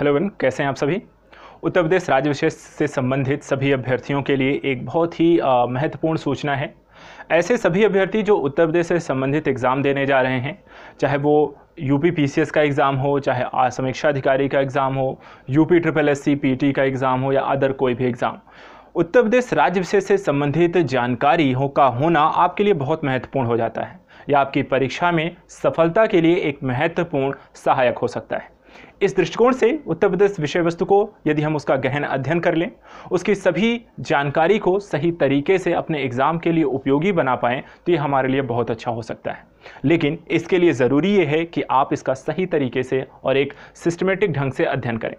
hello one कैसे हैं आप सभी उत्तर प्रदेश राज्य विशेष से संबंधित सभी अभ्यर्थियों के लिए एक बहुत ही महत्वपूर्ण सूचना है ऐसे सभी अभ्यर्थी जो उत्तर प्रदेश से संबंधित एग्ज़ाम देने जा रहे हैं चाहे वो यूपी पीसीएस का एग्ज़ाम हो चाहे समीक्षा अधिकारी का एग्ज़ाम हो यूपी ट्रिपल एस सी का एग्ज़ाम हो या अदर कोई भी एग्ज़ाम उत्तर प्रदेश राज्य विशेष से संबंधित जानकारी हो का होना आपके लिए बहुत महत्वपूर्ण हो जाता है या आपकी परीक्षा में सफलता के लिए एक महत्वपूर्ण सहायक हो सकता है इस दृष्टिकोण से उत्तर प्रदेश विषय वस्तु को यदि हम उसका गहन अध्ययन कर लें उसकी सभी जानकारी को सही तरीके से अपने एग्ज़ाम के लिए उपयोगी बना पाएँ तो ये हमारे लिए बहुत अच्छा हो सकता है लेकिन इसके लिए ज़रूरी ये है कि आप इसका सही तरीके से और एक सिस्टमेटिक ढंग से अध्ययन करें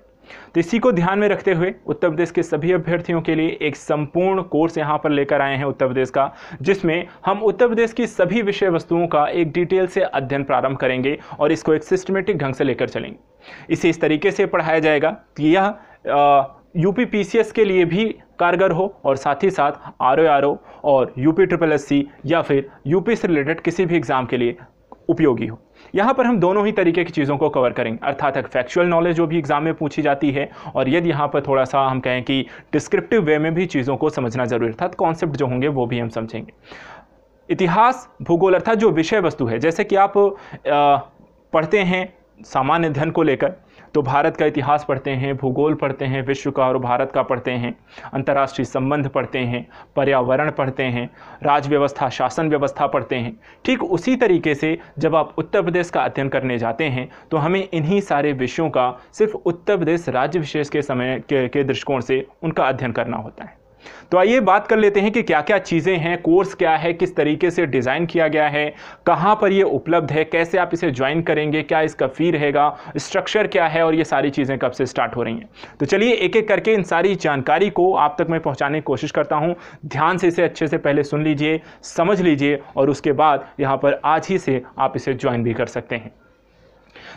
तो इसी को ध्यान में रखते हुए उत्तर प्रदेश के सभी अभ्यर्थियों के लिए एक संपूर्ण कोर्स यहाँ पर लेकर आए हैं उत्तर प्रदेश का जिसमें हम उत्तर प्रदेश की सभी विषय वस्तुओं का एक डिटेल से अध्ययन प्रारंभ करेंगे और इसको एक सिस्टमेटिक ढंग से लेकर चलेंगे इसे इस तरीके से पढ़ाया जाएगा कि यह यूपी पीसीएस के लिए भी कारगर हो और साथ ही साथ आर ओ आर ओ और यूपी ट्रिपल एस सी या फिर यूपी से रिलेटेड किसी भी एग्ज़ाम के लिए उपयोगी हो यहाँ पर हम दोनों ही तरीके की चीज़ों को कवर करेंगे अर्थात एक फैक्चुअल नॉलेज जो भी एग्जाम में पूछी जाती है और यदि यहाँ पर थोड़ा सा हम कहें कि डिस्क्रिप्टिव वे में भी चीज़ों को समझना जरूरी अर्थात कॉन्सेप्ट जो होंगे वो भी हम समझेंगे इतिहास भूगोल अर्थात जो विषय वस्तु है जैसे कि आप आ, पढ़ते हैं सामान्य धन को लेकर तो भारत का इतिहास पढ़ते हैं भूगोल पढ़ते हैं विश्व का और भारत का पढ़ते हैं अंतर्राष्ट्रीय संबंध पढ़ते हैं पर्यावरण पढ़ते हैं राज व्यवस्था शासन व्यवस्था पढ़ते हैं ठीक उसी तरीके से जब आप उत्तर प्रदेश का अध्ययन करने जाते हैं तो हमें इन्हीं सारे विषयों का सिर्फ उत्तर प्रदेश राज्य विशेष के समय के, के दृष्टिकोण से उनका अध्ययन करना होता है तो आइए बात कर लेते हैं कि क्या क्या चीज़ें हैं कोर्स क्या है किस तरीके से डिज़ाइन किया गया है कहाँ पर ये उपलब्ध है कैसे आप इसे ज्वाइन करेंगे क्या इसका फ़ी रहेगा स्ट्रक्चर क्या है और ये सारी चीज़ें कब से स्टार्ट हो रही हैं तो चलिए एक एक करके इन सारी जानकारी को आप तक मैं पहुँचाने की कोशिश करता हूँ ध्यान से इसे अच्छे से पहले सुन लीजिए समझ लीजिए और उसके बाद यहाँ पर आज ही से आप इसे ज्वाइन भी कर सकते हैं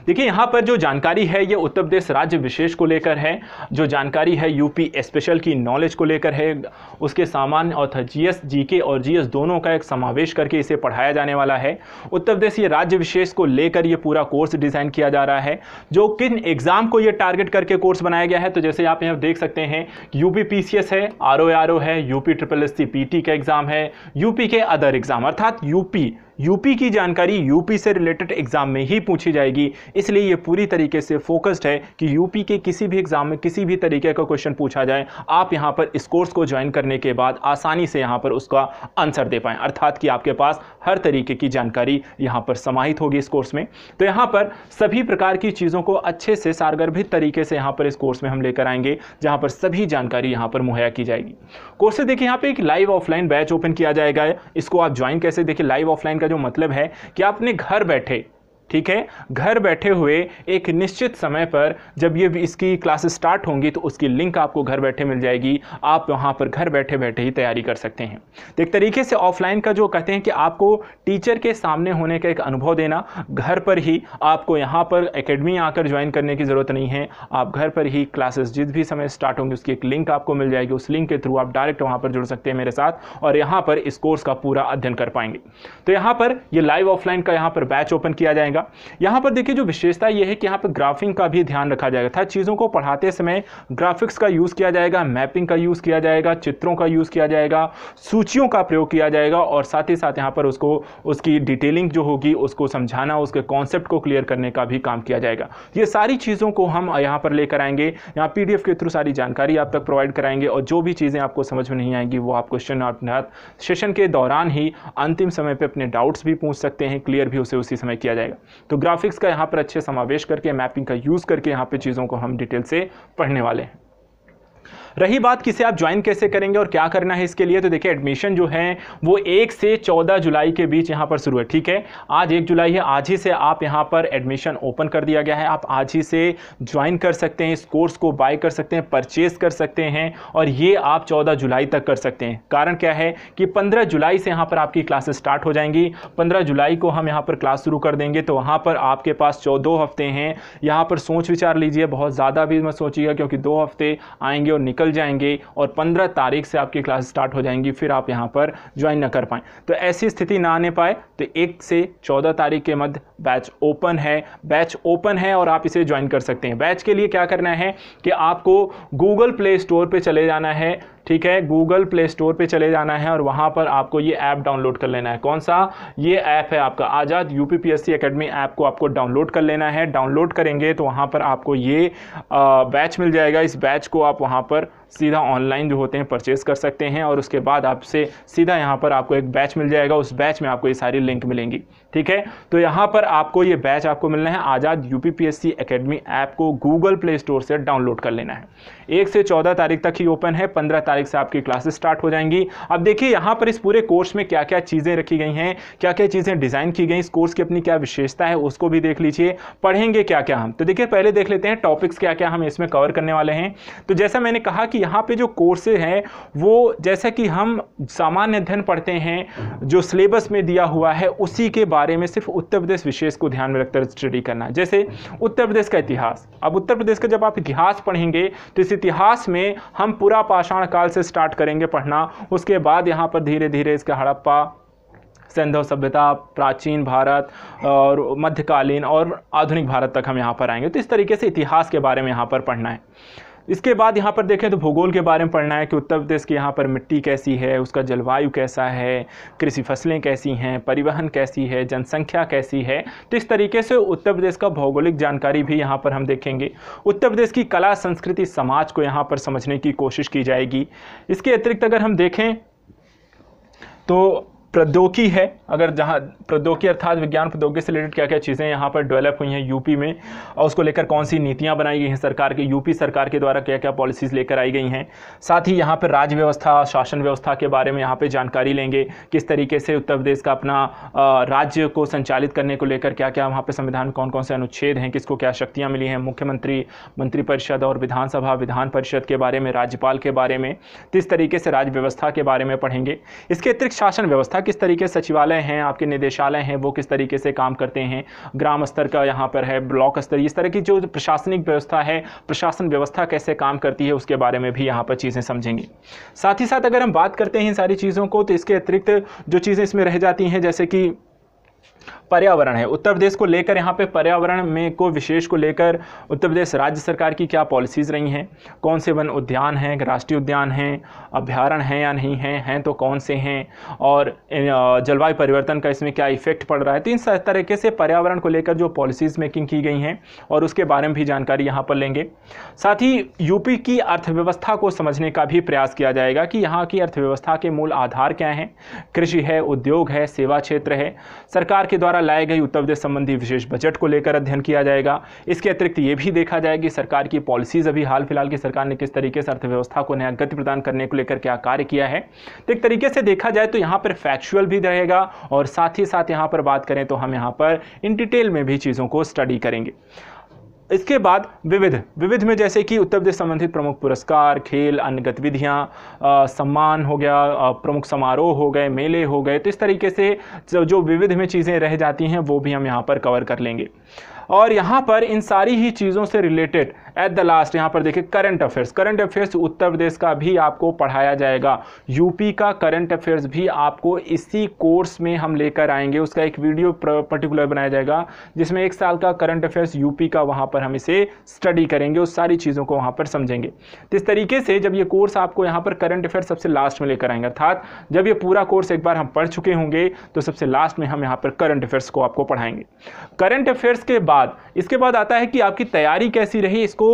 देखिए यहाँ पर जो जानकारी है ये उत्तर प्रदेश राज्य विशेष को लेकर है जो जानकारी है यूपी स्पेशल की नॉलेज को लेकर है उसके सामान्य और जीएस जीके और जीएस दोनों का एक समावेश करके इसे पढ़ाया जाने वाला है उत्तर प्रदेश ये राज्य विशेष को लेकर ये पूरा कोर्स डिज़ाइन किया जा रहा है जो किन एग्ज़ाम को ये टारगेट करके कोर्स बनाया गया है तो जैसे आप यहाँ देख सकते हैं यूपी पी है आर है यूपी ट्रिपल एस सी का एग्ज़ाम है यूपी के अदर एग्ज़ाम अर्थात यूपी यूपी की जानकारी यूपी से रिलेटेड एग्जाम में ही पूछी जाएगी इसलिए ये पूरी तरीके से फोकस्ड है कि यूपी के किसी भी एग्जाम में किसी भी तरीके का क्वेश्चन पूछा जाए आप यहाँ पर इस कोर्स को ज्वाइन करने के बाद आसानी से यहाँ पर उसका आंसर दे पाएँ अर्थात कि आपके पास हर तरीके की जानकारी यहाँ पर समाहित होगी इस कोर्स में तो यहाँ पर सभी प्रकार की चीज़ों को अच्छे से सारगर्भित तरीके से यहाँ पर इस कोर्स में हम लेकर आएंगे जहाँ पर सभी जानकारी यहाँ पर मुहैया की जाएगी कोर्स देखिए यहाँ पर एक लाइव ऑफलाइन बैच ओपन किया जाएगा इसको आप ज्वाइन कैसे देखिए लाइव ऑफलाइन का जो मतलब है कि आपने घर बैठे ठीक है घर बैठे हुए एक निश्चित समय पर जब ये इसकी क्लासेस स्टार्ट होंगी तो उसकी लिंक आपको घर बैठे मिल जाएगी आप वहाँ पर घर बैठे बैठे ही तैयारी कर सकते हैं तो एक तरीके से ऑफलाइन का जो कहते हैं कि आपको टीचर के सामने होने का एक अनुभव देना घर पर ही आपको यहाँ पर एकेडमी आकर ज्वाइन करने की ज़रूरत नहीं है आप घर पर ही क्लासेस जिस भी समय स्टार्ट होंगी उसकी एक लिंक आपको मिल जाएगी उस लिंक के थ्रू आप डायरेक्ट वहाँ पर जुड़ सकते हैं मेरे साथ और यहाँ पर इस कोर्स का पूरा अध्ययन कर पाएंगे तो यहाँ पर ये लाइव ऑफलाइन का यहाँ पर बैच ओपन किया जाएगा जाएगा यहाँ पर देखिए जो विशेषता ये है कि यहाँ पर ग्राफिंग का भी ध्यान रखा जाएगा था चीज़ों को पढ़ाते समय ग्राफिक्स का यूज़ किया जाएगा मैपिंग का यूज़ किया जाएगा चित्रों का यूज़ किया जाएगा सूचियों का प्रयोग किया जाएगा और साथ ही साथ यहाँ पर उसको उसकी डिटेलिंग जो होगी उसको समझाना उसके कॉन्सेप्ट को क्लियर करने का भी काम किया जाएगा ये सारी चीज़ों को हम यहाँ पर लेकर आएंगे यहाँ पी के थ्रू सारी जानकारी आप तक प्रोवाइड कराएंगे और जो भी चीज़ें आपको समझ में नहीं आएंगी वो आप क्वेश्चन और सेशन के दौरान ही अंतिम समय पर अपने डाउट्स भी पूछ सकते हैं क्लियर भी उसे उसी समय किया जाएगा तो ग्राफिक्स का यहाँ पर अच्छे समावेश करके मैपिंग का यूज़ करके यहाँ पर चीज़ों को हम डिटेल से पढ़ने वाले हैं रही बात किसे आप ज्वाइन कैसे करेंगे और क्या करना है इसके लिए तो देखिए एडमिशन जो है वो एक से चौदह जुलाई के बीच यहाँ पर शुरू है ठीक है आज एक जुलाई है आज ही से आप यहाँ पर एडमिशन ओपन कर दिया गया है आप आज ही से ज्वाइन कर सकते हैं इस कोर्स को बाय कर सकते हैं परचेज कर सकते हैं और ये आप चौदह जुलाई तक कर सकते हैं कारण क्या है कि पंद्रह जुलाई से यहाँ पर आपकी क्लासेस स्टार्ट हो जाएंगी पंद्रह जुलाई को हम यहाँ पर क्लास शुरू कर देंगे तो वहाँ पर आपके पास दो हफ्ते हैं यहाँ पर सोच विचार लीजिए बहुत ज़्यादा भी मत सोचिएगा क्योंकि दो हफ्ते आएंगे और निकल निकल जाएंगे और 15 तारीख से आपकी क्लास स्टार्ट हो जाएंगी फिर आप यहाँ पर ज्वाइन ना कर पाएँ तो ऐसी स्थिति ना आने पाए तो एक से चौदह तारीख के मध्य बैच ओपन है बैच ओपन है और आप इसे ज्वाइन कर सकते हैं बैच के लिए क्या करना है कि आपको गूगल प्ले स्टोर पर चले जाना है ठीक है गूगल प्ले स्टोर पे चले जाना है और वहाँ पर आपको ये ऐप डाउनलोड कर लेना है कौन सा ये ऐप है आपका Azad U P academy app को आपको डाउनलोड कर लेना है डाउनलोड करेंगे तो वहाँ पर आपको ये बैच मिल जाएगा इस बैच को आप वहाँ पर सीधा ऑनलाइन जो होते हैं परचेस कर सकते हैं और उसके बाद आपसे सीधा यहाँ पर आपको एक बैच मिल जाएगा उस बैच में आपको ये सारी लिंक मिलेंगी ठीक है तो यहां पर आपको ये बैच आपको मिलना है Azad UPPSC P S C academy app को गूगल प्ले स्टोर से डाउनलोड कर लेना है एक से चौदह तारीख तक ही ओपन है पंद्रह तारीख से आपकी क्लासेस स्टार्ट हो जाएंगी अब देखिए यहां पर इस पूरे कोर्स में क्या क्या चीज़ें रखी गई हैं क्या क्या चीज़ें डिज़ाइन की गई इस कोर्स की अपनी क्या विशेषता है उसको भी देख लीजिए पढ़ेंगे क्या क्या हम तो देखिए पहले देख लेते हैं टॉपिक्स क्या क्या हम इसमें कवर करने वाले हैं तो जैसा मैंने कहा कि यहाँ पर जो कोर्सेज हैं वो जैसा कि हम सामान्य अध्ययन पढ़ते हैं जो सिलेबस में दिया हुआ है उसी के बारे बारे में सिर्फ उत्तर प्रदेश विशेष को ध्यान में रखकर स्टडी करना जैसे उत्तर प्रदेश का इतिहास अब उत्तर प्रदेश का जब आप इतिहास पढ़ेंगे तो इस इतिहास में हम पूरा पाषाण काल से स्टार्ट करेंगे पढ़ना उसके बाद यहाँ पर धीरे धीरे इसका हड़प्पा सिंधव सभ्यता प्राचीन भारत और मध्यकालीन और आधुनिक भारत तक हम यहाँ पर आएंगे तो इस तरीके से इतिहास के बारे में यहाँ पर पढ़ना है इसके बाद यहाँ पर देखें तो भूगोल के बारे में पढ़ना है कि उत्तर प्रदेश की यहाँ पर मिट्टी कैसी है उसका जलवायु कैसा है कृषि फसलें कैसी हैं परिवहन कैसी है जनसंख्या कैसी है तो इस तरीके से उत्तर प्रदेश का भौगोलिक जानकारी भी यहाँ पर हम देखेंगे उत्तर प्रदेश की कला संस्कृति समाज को यहाँ पर समझने की कोशिश की जाएगी इसके अतिरिक्त अगर हम देखें तो प्रौद्योगिकी है अगर जहाँ प्रौद्योगिकी अर्थात विज्ञान प्रौद्योगिकी से रिलेटेड क्या क्या चीज़ें यहाँ पर डेवलप हुई हैं यूपी में और उसको लेकर कौन सी नीतियाँ बनाई गई हैं सरकार के यूपी सरकार के द्वारा क्या क्या पॉलिसीज़ लेकर आई गई हैं साथ ही यहाँ पर राज्य व्यवस्था शासन व्यवस्था के बारे में यहाँ पर जानकारी लेंगे किस तरीके से उत्तर प्रदेश का अपना राज्य को संचालित करने को लेकर क्या क्या वहाँ पर संविधान कौन कौन से अनुच्छेद हैं किसको क्या शक्तियाँ मिली हैं मुख्यमंत्री मंत्रिपरिषद और विधानसभा विधान परिषद के बारे में राज्यपाल के बारे में किस तरीके से राज्य व्यवस्था के बारे में पढ़ेंगे इसके अतिरिक्त शासन व्यवस्था किस तरीके सचिवालय हैं आपके निदेशालय हैं वो किस तरीके से काम करते हैं ग्राम स्तर का यहाँ पर है ब्लॉक स्तर इस तरह की जो प्रशासनिक व्यवस्था है प्रशासन व्यवस्था कैसे काम करती है उसके बारे में भी यहाँ पर चीज़ें समझेंगे साथ ही साथ अगर हम बात करते हैं इन सारी चीज़ों को तो इसके अतिरिक्त जो चीज़ें इसमें रह जाती हैं जैसे कि पर्यावरण है उत्तर प्रदेश को लेकर यहाँ पे पर्यावरण में को विशेष को लेकर उत्तर प्रदेश राज्य सरकार की क्या पॉलिसीज़ रही हैं कौन से वन उद्यान हैं राष्ट्रीय उद्यान हैं अभ्यारण हैं या नहीं हैं हैं तो कौन से हैं और जलवायु परिवर्तन का इसमें क्या इफेक्ट पड़ रहा है तो इन तरीके से पर्यावरण को लेकर जो पॉलिसीज़ मेकिंग की गई हैं और उसके बारे में भी जानकारी यहाँ पर लेंगे साथ ही यूपी की अर्थव्यवस्था को समझने का भी प्रयास किया जाएगा कि यहाँ की अर्थव्यवस्था के मूल आधार क्या हैं कृषि है उद्योग है सेवा क्षेत्र है सरकार के द्वारा द्वारा लाए गए उत्तर प्रदेश संबंधी विशेष बजट को लेकर अध्ययन किया जाएगा इसके अतिरिक्त ये भी देखा जाएगा कि सरकार की पॉलिसीज अभी हाल फिलहाल की सरकार ने किस तरीके से अर्थव्यवस्था को नया गति प्रदान करने को लेकर क्या कार्य किया है तो एक तरीके से देखा जाए तो यहाँ पर फैक्चुअल भी रहेगा और साथ ही साथ यहाँ पर बात करें तो हम यहाँ पर इन डिटेल में भी चीज़ों को स्टडी करेंगे इसके बाद विविध विविध में जैसे कि उत्तर प्रदेश संबंधित प्रमुख पुरस्कार खेल अन्य गतिविधियाँ सम्मान हो गया प्रमुख समारोह हो गए मेले हो गए तो इस तरीके से जो विविध में चीज़ें रह जाती हैं वो भी हम यहाँ पर कवर कर लेंगे और यहाँ पर इन सारी ही चीज़ों से रिलेटेड एट द लास्ट यहाँ पर देखिए current affairs current affairs Uttar Pradesh का भी आपको पढ़ाया जाएगा यूपी का करंट अफेयर्स भी आपको इसी कोर्स में हम लेकर आएंगे उसका एक वीडियो पर्टिकुलर बनाया जाएगा जिसमें एक साल का करंट अफेयर्स यूपी का वहाँ पर हम इसे स्टडी करेंगे उस सारी चीज़ों को वहाँ पर समझेंगे तो इस तरीके से जब ये कोर्स आपको यहाँ पर करंट अफेयर्स सबसे लास्ट में लेकर आएंगे अर्थात जब ये पूरा कोर्स एक बार हम पढ़ चुके होंगे तो सबसे लास्ट में हम यहाँ पर करंट अफेयर्स को आपको पढ़ाएंगे करंट अफेयर्स के बाद बाद इसके बाद आता है कि आपकी तैयारी कैसी रही इसको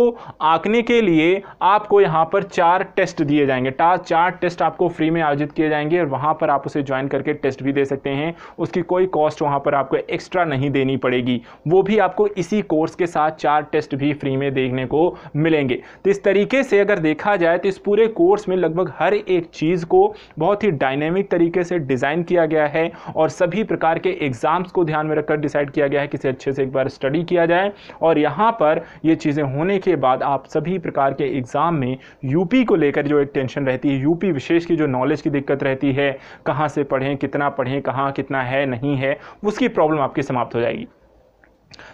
आंकने के लिए आपको यहाँ पर चार टेस्ट दिए जाएंगे चार टेस्ट आपको फ्री में आयोजित किए जाएंगे और वहाँ पर आप उसे ज्वाइन करके टेस्ट भी दे सकते हैं उसकी कोई कॉस्ट वहाँ पर आपको एक्स्ट्रा नहीं देनी पड़ेगी वो भी आपको इसी कोर्स के साथ चार टेस्ट भी फ्री में देखने को मिलेंगे तो इस तरीके से अगर देखा जाए तो इस पूरे कोर्स में लगभग हर एक चीज़ को बहुत ही डायनेमिक तरीके से डिज़ाइन किया गया है और सभी प्रकार के एग्ज़ाम्स को ध्यान में रखकर डिसाइड किया गया है किसे अच्छे से एक बार स्टडी स्टडी किया जाए और यहाँ पर ये चीज़ें होने के बाद आप सभी प्रकार के एग्ज़ाम में यूपी को लेकर जो एक टेंशन रहती है यूपी विशेष की जो नॉलेज की दिक्कत रहती है कहाँ से पढ़ें कितना पढ़ें कहाँ कितना है नहीं है उसकी प्रॉब्लम आपकी समाप्त हो जाएगी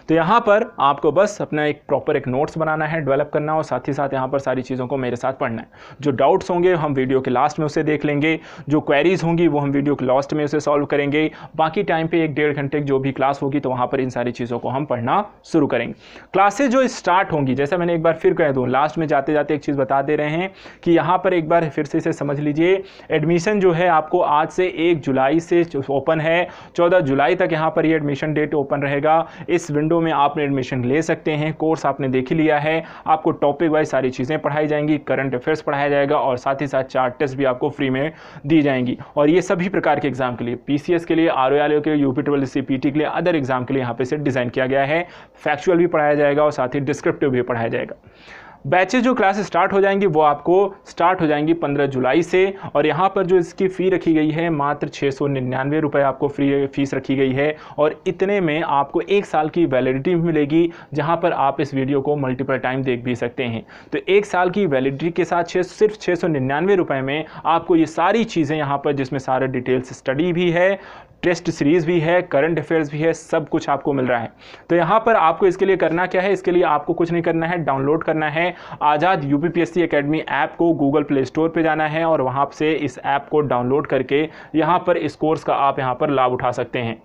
तो यहाँ पर आपको बस अपना एक प्रॉपर एक नोट्स बनाना है डेवलप करना और साथ ही साथ यहाँ पर सारी चीज़ों को मेरे साथ पढ़ना है जो डाउट्स होंगे हम वीडियो के लास्ट में उसे देख लेंगे जो क्वेरीज होंगी वो हम वीडियो के लास्ट में उसे सॉल्व करेंगे बाकी टाइम पे एक डेढ़ घंटे जो भी क्लास होगी तो वहाँ पर इन सारी चीज़ों को हम पढ़ना शुरू करेंगे क्लासेज जो स्टार्ट होंगी जैसे मैंने एक बार फिर कह दूँ लास्ट में जाते जाते एक चीज़ बता दे रहे हैं कि यहाँ पर एक बार फिर से इसे समझ लीजिए एडमिशन जो है आपको आज से एक जुलाई से ओपन है चौदह जुलाई तक यहाँ पर ये एडमिशन डेट ओपन रहेगा इस विंडो में आपने एडमिशन ले सकते हैं कोर्स आपने देख ही लिया है आपको टॉपिक वाइज सारी चीज़ें पढ़ाई जाएंगी करंट अफेयर्स पढ़ाया जाएगा और साथ ही साथ चार टेस्ट भी आपको फ्री में दी जाएंगी और ये सभी प्रकार के एग्जाम के लिए पी के लिए आर ओ के लिए यू पी सी पी के लिए अदर एग्जाम के लिए यहाँ पे से डिज़ाइन किया गया है फैक्चुअल भी पढ़ाया जाएगा और साथ ही डिस्क्रिप्टिव भी पढ़ाया जाएगा बैचेज जो क्लास स्टार्ट हो जाएंगी वो आपको स्टार्ट हो जाएंगी 15 जुलाई से और यहाँ पर जो इसकी फ़ी रखी गई है मात्र छः सौ निन्यानवे रुपये आपको फ्री फीस रखी गई है और इतने में आपको एक साल की वैलिडिटी मिलेगी जहाँ पर आप इस वीडियो को मल्टीपल टाइम देख भी सकते हैं तो एक साल की वैलिडिटी के साथ छः सिर्फ छः सौ निन्यानवे रुपये में आपको ये सारी चीज़ें यहाँ पर जिसमें सारे डिटेल्स स्टडी भी है टेस्ट सीरीज़ भी है करंट अफेयर्स भी है सब कुछ आपको मिल रहा है तो यहाँ पर आपको इसके लिए करना क्या है इसके लिए आपको कुछ नहीं करना है डाउनलोड करना है Azad U P P app को गूगल प्ले स्टोर पर जाना है और वहाँ से इस ऐप को डाउनलोड करके यहाँ पर इस कोर्स का आप यहाँ पर लाभ उठा सकते हैं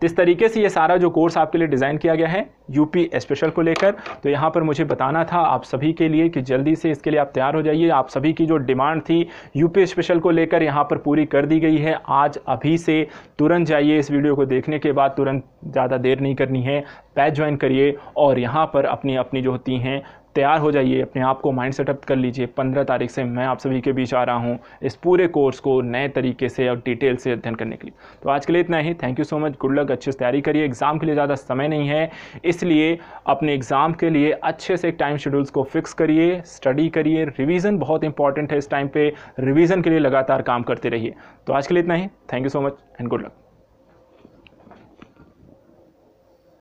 तो इस तरीके से ये सारा जो कोर्स आपके लिए डिज़ाइन किया गया है यूपी स्पेशल को लेकर तो यहाँ पर मुझे बताना था आप सभी के लिए कि जल्दी से इसके लिए आप तैयार हो जाइए आप सभी की जो डिमांड थी यूपी स्पेशल को लेकर यहाँ पर पूरी कर दी गई है आज अभी से तुरंत जाइए इस वीडियो को देखने के बाद तुरंत ज़्यादा देर नहीं करनी है पैच ज्वाइन करिए और यहाँ पर अपनी अपनी जो होती हैं तैयार हो जाइए अपने आप को माइंड सेटअप कर लीजिए पंद्रह तारीख से मैं आप सभी के बीच आ रहा हूँ इस पूरे कोर्स को नए तरीके से और डिटेल से अध्ययन करने के लिए तो आज के लिए इतना ही thank you so much good luck अच्छे से तैयारी करिए एग्ज़ाम के लिए ज़्यादा समय नहीं है इसलिए अपने एग्ज़ाम के लिए अच्छे से टाइम शेड्यूल्स को फिक्स करिए स्टडी करिए रिविज़न बहुत इंपॉर्टेंट है इस टाइम पर रिविज़न के लिए लगातार काम करते रहिए तो आज के लिए इतना ही thank you so much and good luck